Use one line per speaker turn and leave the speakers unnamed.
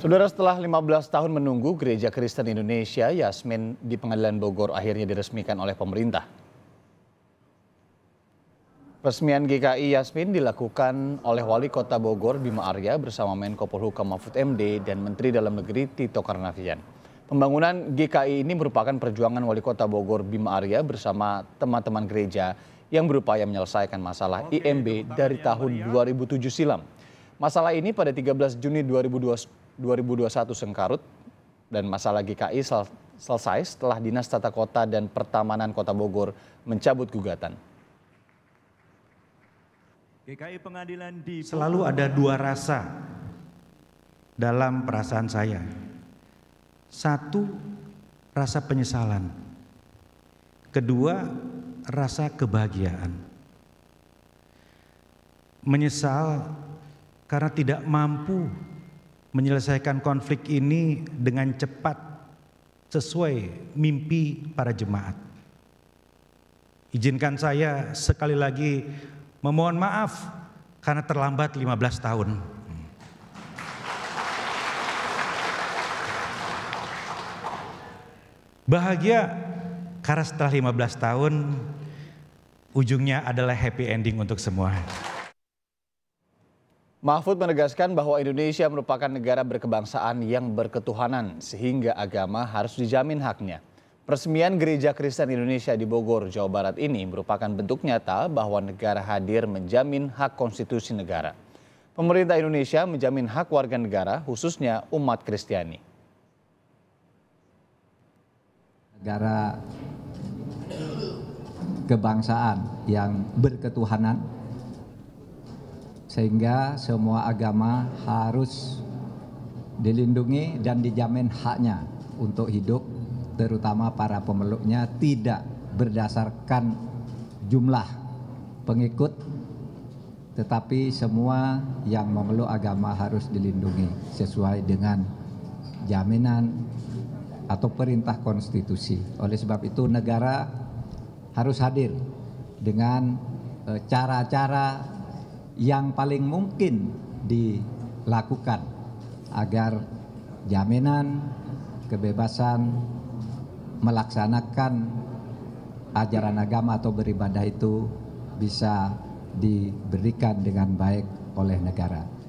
Saudara setelah 15 tahun menunggu Gereja Kristen Indonesia Yasmin di Pengadilan Bogor akhirnya diresmikan oleh pemerintah. Resmian GKI Yasmin dilakukan oleh Wali Kota Bogor Bima Arya bersama Menko Polhukam Mahfud MD dan Menteri Dalam Negeri Tito Karnavian. Pembangunan GKI ini merupakan perjuangan Wali Kota Bogor Bima Arya bersama teman-teman gereja yang berupaya menyelesaikan masalah IMB dari tahun 2007 silam. Masalah ini pada 13 Juni 2020 2021 sengkarut dan masalah GKI sel selesai setelah Dinas Tata Kota dan Pertamanan Kota Bogor mencabut gugatan.
GKI Pengadilan di Selalu ada dua rasa dalam perasaan saya. Satu, rasa penyesalan. Kedua, rasa kebahagiaan. Menyesal karena tidak mampu menyelesaikan konflik ini dengan cepat sesuai mimpi para jemaat. Izinkan saya sekali lagi memohon maaf karena terlambat 15 tahun. Bahagia karena setelah 15 tahun ujungnya adalah happy ending untuk semua.
Mahfud menegaskan bahwa Indonesia merupakan negara berkebangsaan yang berketuhanan sehingga agama harus dijamin haknya. Peresmian Gereja Kristen Indonesia di Bogor, Jawa Barat ini merupakan bentuk nyata bahwa negara hadir menjamin hak konstitusi negara. Pemerintah Indonesia menjamin hak warga negara khususnya umat Kristiani.
Negara kebangsaan yang berketuhanan sehingga semua agama harus dilindungi dan dijamin haknya untuk hidup terutama para pemeluknya tidak berdasarkan jumlah pengikut tetapi semua yang memeluk agama harus dilindungi sesuai dengan jaminan atau perintah konstitusi. Oleh sebab itu negara harus hadir dengan e, cara-cara yang paling mungkin dilakukan agar jaminan kebebasan melaksanakan ajaran agama atau beribadah itu bisa diberikan dengan baik oleh negara.